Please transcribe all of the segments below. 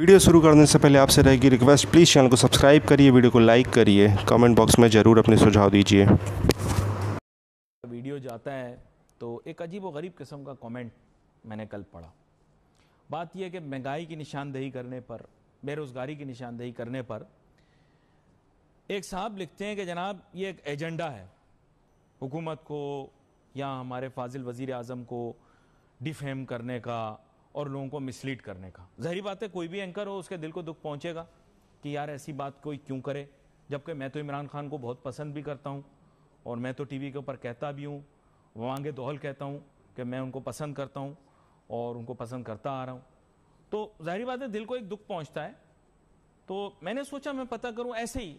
video शुरू करने से पहले आपसे रहेगी रिक्वेस्ट प्लीज़ चैनल को सब्सक्राइब करिए वीडियो को लाइक करिए कमेंट बॉक्स में ज़रूर अपने सुझाव दीजिए वीडियो जाता है तो एक अजीब व गरीब किस्म का कमेंट मैंने कल पढ़ा बात यह है कि महंगाई की निशानदेही करने पर बेरोज़गारी की निशानदेही करने पर एक साहब लिखते हैं कि जनाब ये एक एजेंडा है हुकूमत को या हमारे फाजिल वज़ी अजम को डिफेम करने का और लोगों को मिसलीड करने का जहरी बात है कोई भी एंकर हो उसके दिल को दुख पहुँचेगा कि यार ऐसी बात कोई क्यों करे जबकि मैं तो इमरान खान को बहुत पसंद भी करता हूँ और मैं तो टीवी के ऊपर कहता भी हूँ वांगे दोहल कहता हूँ कि मैं उनको पसंद करता हूँ और उनको पसंद करता आ रहा हूँ तो जहरी बात है दिल को एक दुख पहुँचता है तो मैंने सोचा मैं पता करूँ ऐसे ही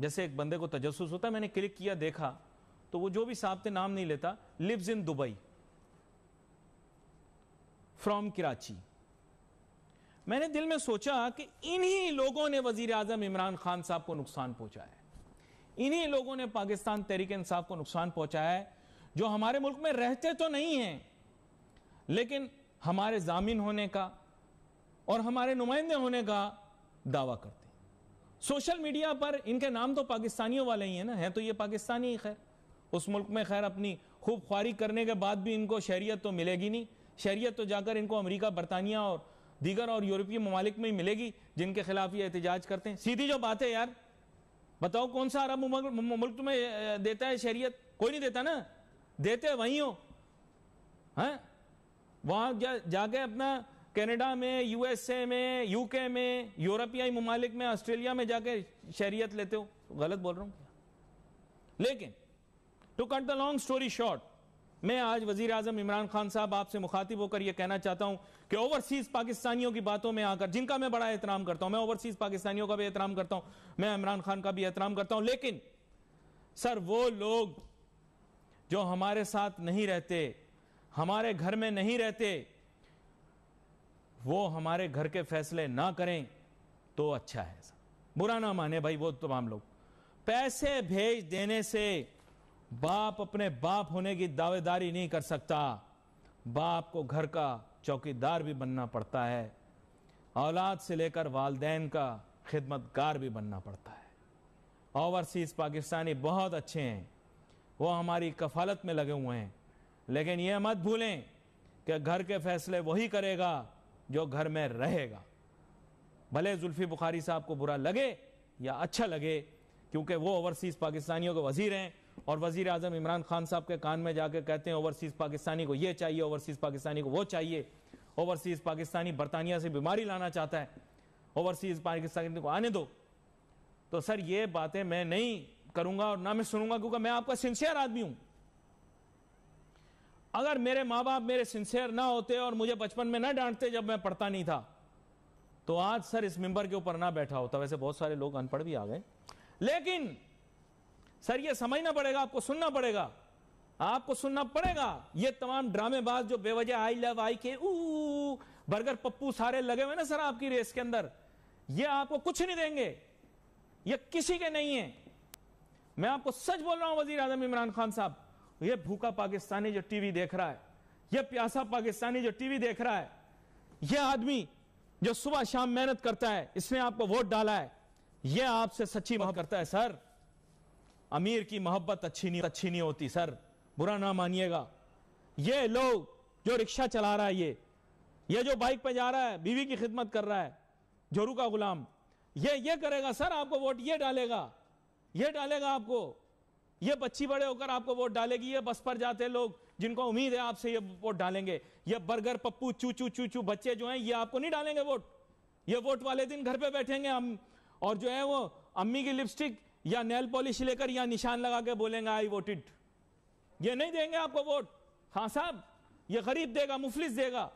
जैसे एक बंदे को तजस्स होता है मैंने क्लिक किया देखा तो वो जो भी साहब थे नाम नहीं लेता lives in Dubai from Karachi मैंने दिल में सोचा कि इन्हीं लोगों ने वजीर अजम इमरान खान साहब को नुकसान पहुंचाया है इन्हीं लोगों ने पाकिस्तान तहरीक इंसाफ को नुकसान पहुंचाया है जो हमारे मुल्क में रहते तो नहीं हैं लेकिन हमारे जामिन होने का और हमारे नुमाइंदे होने का दावा करते हैं सोशल मीडिया पर इनके नाम तो पाकिस्तानियों वाले ही हैं ना हैं तो ये पाकिस्तानी ही खैर उस मुल्क में खैर अपनी खूब ख्वारी करने के बाद भी इनको शहरीत तो मिलेगी नहीं शहरीत तो जाकर इनको अमरीका बरतानिया और दीगर और यूरोपीय ममालिक में ही मिलेगी जिनके खिलाफ ये एहतजाज करते हैं सीधी जो बात है यार बताओ कौन सा अरब मुल्क तुम्हें देता है शहरीत कोई नहीं देता ना देते वहीं हो हैं वहाँ जा, जाके अपना कनाडा में यूएसए में यूके में यूरोपियाई ममालिक में ऑस्ट्रेलिया में जाके शहरीत लेते हो गलत बोल रहा हूँ क्या लेकिन to cut the long story short मैं आज वजीर अजम इमरान खान साहब आपसे मुखातिब होकर यह कहना चाहता हूं कि ओवरसीज पाकिस्तानियों की बातों में आकर जिनका मैं बड़ा एहतराम करता हूं मैं ओवरसीज पाकिस्तानियों का भी एहतराम करता हूं मैं इमरान खान का भी एहतराम करता हूं लेकिन सर वो लोग जो हमारे साथ नहीं रहते हमारे घर में नहीं रहते वो हमारे घर के फैसले ना करें तो अच्छा है बुरा ना माने भाई वो तमाम लोग पैसे भेज देने से बाप अपने बाप होने की दावेदारी नहीं कर सकता बाप को घर का चौकीदार भी बनना पड़ता है औलाद से लेकर वालदेन का खिदमतगार भी बनना पड़ता है ओवरसीज़ पाकिस्तानी बहुत अच्छे हैं वो हमारी कफालत में लगे हुए हैं लेकिन यह मत भूलें कि घर के फैसले वही करेगा जो घर में रहेगा भले जुल्फ़ी बुखारी साहब को बुरा लगे या अच्छा लगे क्योंकि वो ओवरसीज़ पाकिस्तानियों के वज़ीर हैं और वजीर अजम इमरान खान साहब के कान में जाकर कहते हैं ओवरसीज़ पाकिस्तानी को ये चाहिए ओवरसीज़ पाकिस्तानी को वो चाहिए ओवरसीज़ पाकिस्तानी बरतानिया से बीमारी लाना चाहता है ओवरसीज़ पाकिस्तानी को आने दो तो सर ये बातें मैं नहीं करूंगा और ना मैं सुनूंगा क्योंकि मैं आपका सिंसियर आदमी हूं अगर मेरे माँ बाप मेरे सिंसियर ना होते और मुझे बचपन में ना डांटते जब मैं पढ़ता नहीं था तो आज सर इस मेंबर के ऊपर ना बैठा होता वैसे बहुत सारे लोग अनपढ़ भी आ गए लेकिन सर ये समझना पड़ेगा आपको सुनना पड़ेगा आपको सुनना पड़ेगा ये तमाम ड्रामेबाज जो बेवजह आई लव आई के ऊ बर्गर पप्पू सारे लगे हुए ना सर आपकी रेस के अंदर ये आपको कुछ नहीं देंगे ये किसी के नहीं है मैं आपको सच बोल रहा हूं वजीर आजम इमरान खान साहब ये भूखा पाकिस्तानी जो टीवी देख रहा है ये प्यासा पाकिस्तानी जो टीवी देख रहा है यह आदमी जो सुबह शाम मेहनत करता है इसने आपको वोट डाला है यह आपसे सच्ची बात करता है सर अमीर की मोहब्बत अच्छी नहीं अच्छी नहीं होती सर बुरा ना मानिएगा ये लोग जो रिक्शा चला रहा है ये ये जो बाइक पे जा रहा है बीवी की खिदमत कर रहा है जोरू का गुलाम ये ये करेगा सर आपको वोट ये डालेगा ये डालेगा आपको ये बच्ची बड़े होकर आपको वोट डालेगी ये बस पर जाते लोग जिनको उम्मीद है आपसे ये वोट डालेंगे ये बर्गर पप्पू चू चू चू चू बच्चे जो हैं ये आपको नहीं डालेंगे वोट ये वोट वाले दिन घर पे बैठेंगे हम और जो है वो अम्मी की लिपस्टिक या नेल पॉलिश लेकर या निशान लगा के बोलेंगे आई वोटेड ये नहीं देंगे आपको वोट हाँ साहब ये गरीब देगा मुफलिस देगा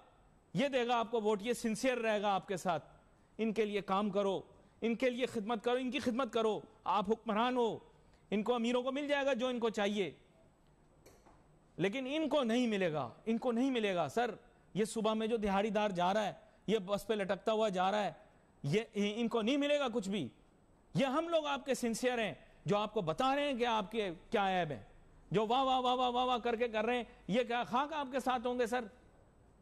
ये देगा आपको वोट ये सिंसियर रहेगा आपके साथ इनके लिए काम करो इनके लिए खिदमत करो इनकी खिदमत करो आप हुक्मरान हो इनको अमीरों को मिल जाएगा जो इनको चाहिए लेकिन इनको नहीं मिलेगा इनको नहीं मिलेगा सर ये सुबह में जो दिहाड़ीदार जा रहा है ये बस पे लटकता हुआ जा रहा है ये इनको नहीं मिलेगा कुछ भी यह हम लोग आपके सिंसियर हैं जो आपको बता रहे हैं कि आपके क्या ऐब है जो वाह वाह वाह वाह वाह वाह करके कर रहे हैं ये क्या खाक आपके साथ होंगे सर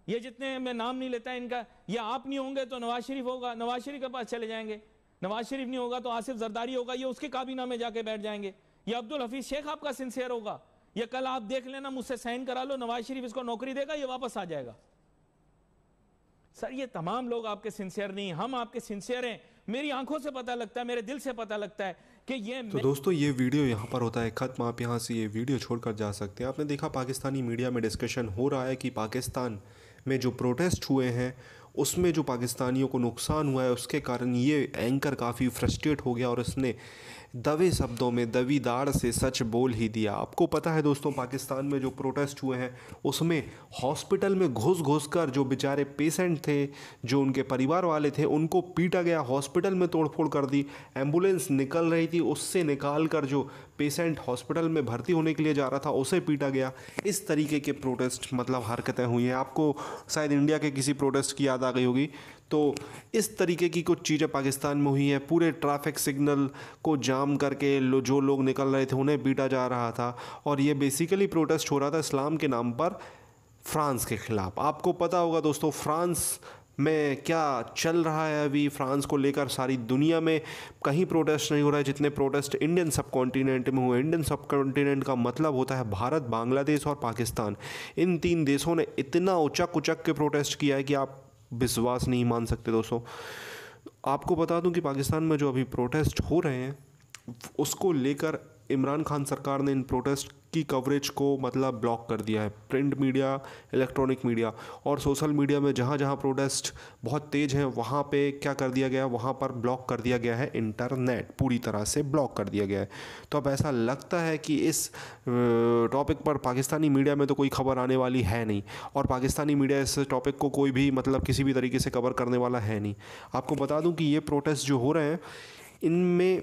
ये जितने मैं नाम नहीं लेता इनका ये आप नहीं होंगे तो नवाज शरीफ होगा नवाज शरीफ के पास चले जाएंगे नवाज शरीफ नहीं होगा तो आसिफ जरदारी होगा ये उसके काबीना में जाके बैठ जाएंगे ये अब्दुल हफीज शेख आपका सिंसियर होगा ये कल आप देख लेना मुझसे साइन करा लो नवाज शरीफ इसको नौकरी देगा ये वापस आ जाएगा सर ये तमाम लोग आपके सिंसियर नहीं हम आपके सिंसियर हैं मेरी आंखों से पता लगता है मेरे दिल से पता लगता है कि ये तो दोस्तों ये वीडियो यहाँ पर होता है ख़त्म आप यहाँ से ये वीडियो छोड़कर जा सकते हैं आपने देखा पाकिस्तानी मीडिया में डिस्कशन हो रहा है कि पाकिस्तान में जो प्रोटेस्ट हुए हैं उसमें जो पाकिस्तानियों को नुकसान हुआ है उसके कारण ये एंकर काफ़ी फ्रस्ट्रेट हो गया और इसने दवे शब्दों में दवीदार से सच बोल ही दिया आपको पता है दोस्तों पाकिस्तान में जो प्रोटेस्ट हुए हैं उसमें हॉस्पिटल में घुस घुस कर जो बेचारे पेशेंट थे जो उनके परिवार वाले थे उनको पीटा गया हॉस्पिटल में तोड़फोड़ कर दी एम्बुलेंस निकल रही थी उससे निकाल कर जो पेशेंट हॉस्पिटल में भर्ती होने के लिए जा रहा था उसे पीटा गया इस तरीके के प्रोटेस्ट मतलब हरकतें हुई हैं आपको शायद इंडिया के किसी प्रोटेस्ट की याद आ गई होगी तो इस तरीके की कुछ चीज़ें पाकिस्तान में हुई हैं पूरे ट्रैफिक सिग्नल को जाम करके लो जो लोग निकल रहे थे उन्हें पीटा जा रहा था और ये बेसिकली प्रोटेस्ट हो रहा था इस्लाम के नाम पर फ्रांस के ख़िलाफ़ आपको पता होगा दोस्तों फ्रांस में क्या चल रहा है अभी फ्रांस को लेकर सारी दुनिया में कहीं प्रोटेस्ट नहीं हो रहा है जितने प्रोटेस्ट इंडियन सब कॉन्टीनेंट में हुए इंडियन सब कॉन्टीनेंट का मतलब होता है भारत बांग्लादेश और पाकिस्तान इन तीन देशों ने इतना उचक उचक के प्रोटेस्ट किया है कि आप विश्वास नहीं मान सकते दोस्तों आपको बता दूं कि पाकिस्तान में जो अभी प्रोटेस्ट हो रहे हैं उसको लेकर इमरान खान सरकार ने इन प्रोटेस्ट की कवरेज को मतलब ब्लॉक कर दिया है प्रिंट मीडिया इलेक्ट्रॉनिक मीडिया और सोशल मीडिया में जहाँ जहाँ प्रोटेस्ट बहुत तेज़ हैं वहाँ पे क्या कर दिया गया वहाँ पर ब्लॉक कर दिया गया है इंटरनेट पूरी तरह से ब्लॉक कर दिया गया है तो अब ऐसा लगता है कि इस टॉपिक पर पाकिस्तानी मीडिया में तो कोई खबर आने वाली है नहीं और पाकिस्तानी मीडिया इस टॉपिक को कोई भी मतलब किसी भी तरीके से कवर करने वाला है नहीं आपको बता दूँ कि ये प्रोटेस्ट जो हो रहे हैं इनमें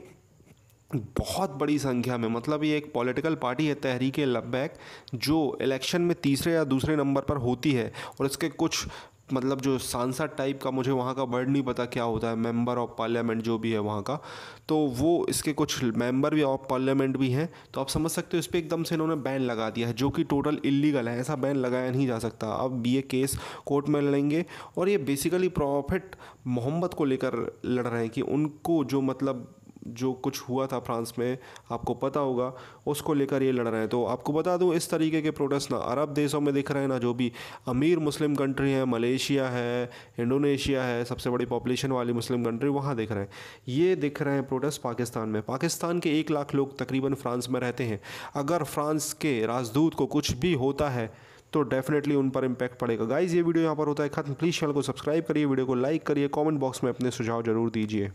बहुत बड़ी संख्या में मतलब ये एक पॉलिटिकल पार्टी है तहरीक लब्बैक जो इलेक्शन में तीसरे या दूसरे नंबर पर होती है और इसके कुछ मतलब जो सांसद टाइप का मुझे वहाँ का वर्ड नहीं पता क्या होता है मेंबर ऑफ पार्लियामेंट जो भी है वहाँ का तो वो इसके कुछ मेंबर भी ऑफ पार्लियामेंट भी हैं तो आप समझ सकते हो इस पर एकदम से इन्होंने बैन लगा दिया है जो कि टोटल इलीगल है ऐसा बैन लगाया नहीं जा सकता अब ये केस कोर्ट में लड़ेंगे और ये बेसिकली प्रॉफिट मोहम्मद को लेकर लड़ रहे हैं कि उनको जो मतलब जो कुछ हुआ था फ्रांस में आपको पता होगा उसको लेकर ये लड़ रहे हैं तो आपको बता दूँ इस तरीके के प्रोटेस्ट ना अरब देशों में दिख रहे हैं ना जो भी अमीर मुस्लिम कंट्री है मलेशिया है इंडोनेशिया है सबसे बड़ी पॉपुलेशन वाली मुस्लिम कंट्री वहाँ दिख रहे हैं ये दिख रहे हैं प्रोटेस्ट पाकिस्तान में पाकिस्तान के एक लाख लोग तकरीबन फ्रांस में रहते हैं अगर फ्रांस के राजदूत को कुछ भी होता है तो डेफिनेटली उन पर इम्पैक्ट पड़ेगा गाइज ये वीडियो यहाँ पर होता है खत्म प्लीज़ चैनल को सब्सक्राइब करिए वीडियो को लाइक करिए कमेंट बॉक्स में अपने सुझाव जरूर दीजिए